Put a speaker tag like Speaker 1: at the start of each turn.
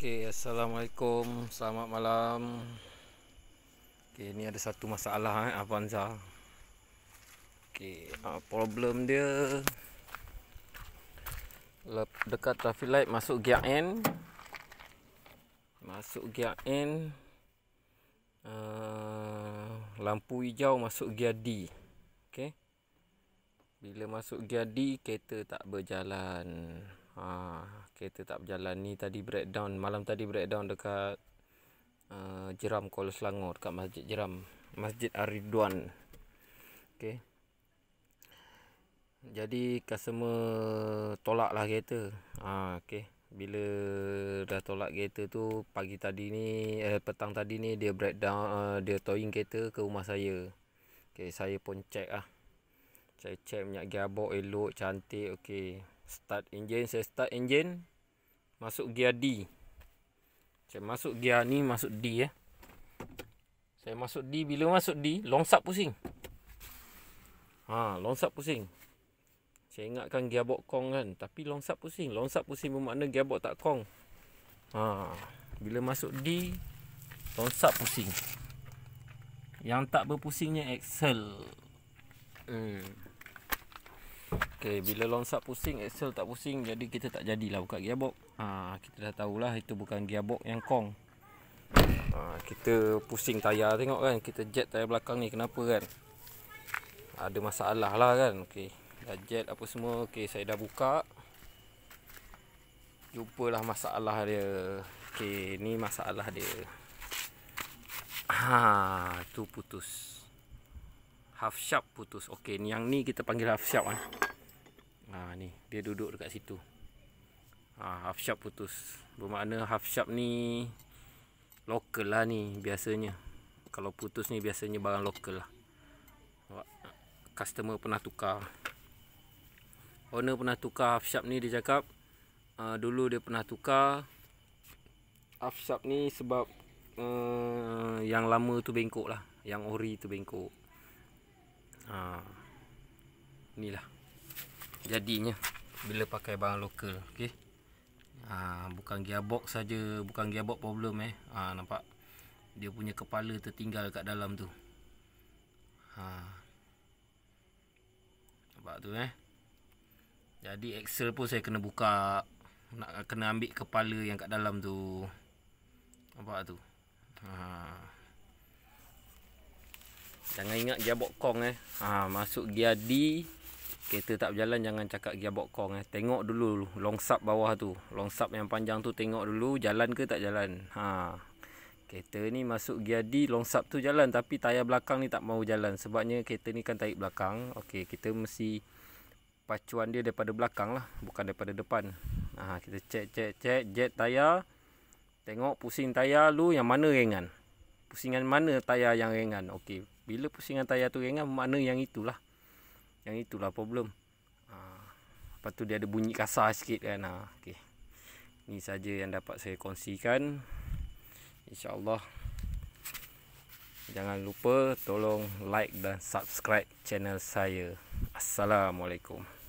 Speaker 1: Okay, assalamualaikum. Selamat malam. Okey, ni ada satu masalah eh Avanza. Okay, uh, ah, problem dia dekat traffic light masuk gear N. Masuk gear N. Uh, ah, lampu hijau masuk gear D. Okay, Bila masuk gear D, kereta tak berjalan ha, kereta tak berjalan ni tadi breakdown malam tadi breakdown dekat uh, Jeram Kuala Selangor dekat Masjid Jeram Masjid Aridwan okey jadi customer tolak lah kereta ha, okey bila dah tolak kereta tu pagi tadi ni eh, petang tadi ni dia breakdown uh, dia towing kereta ke rumah saya okey saya pun check ah saya check minyak gearbox elok cantik okey start engine saya start engine masuk gear D saya masuk gear ni masuk D ya saya masuk D bila masuk D longsap pusing ha longsap pusing saya ingatkan gearbox kong kan tapi longsap pusing longsap pusing bermakna gear gearbox tak kong ha bila masuk D longsap pusing yang tak berpusingnya excel hmm. Okay, bila longsap pusing, Excel tak pusing, jadi kita tak jadilah buka gearbox. Ha, kita dah tahulah itu bukan gearbox yang kong. Ha, kita pusing tayar tengok kan, kita jet tayar belakang ni kenapa kan? Ada masalah lah kan. Okay, dah jet apa semua. Okay, saya dah buka. Jumpalah masalah dia. Okay, ni masalah dia. Ha, tu putus. Half sharp putus. Okey, yang ni kita panggil half sharp kan. Lah. Ha ha, ni dia duduk dekat situ ha, half sharp putus bermakna half sharp ni lokal lah ni biasanya kalau putus ni biasanya barang lokal lah customer pernah tukar owner pernah tukar half sharp ni dia cakap uh, dulu dia pernah tukar half sharp ni sebab uh, yang lama tu bengkok lah yang ori tu bengkok ha. inilah jadinya bila pakai barang lokal okey ha, bukan box saja bukan box problem eh ha, nampak dia punya kepala tertinggal kat dalam tu ha. nampak tu eh jadi axle pun saya kena buka nak kena ambil kepala yang kat dalam tu nampak tu ha. jangan ingat gearbox kong eh ha, masuk gear D Kereta tak berjalan jangan cakap gearbox kong eh. Tengok dulu long sub bawah tu. Long sub yang panjang tu tengok dulu jalan ke tak jalan. Ha. Kereta ni masuk gear D long sub tu jalan tapi tayar belakang ni tak mau jalan. Sebabnya kereta ni kan tarik belakang. Okey, kita mesti pacuan dia daripada belakang lah bukan daripada depan. Ha, kita check check check jet tayar. Tengok pusing tayar lu yang mana ringan. Pusingan mana tayar yang ringan. Okey, bila pusingan tayar tu ringan mana yang itulah. Yang itulah problem. Ha. Lepas tu dia ada bunyi kasar sikit kan. Ha. Okey. Ni saja yang dapat saya kongsikan. Insya-Allah jangan lupa tolong like dan subscribe channel saya. Assalamualaikum.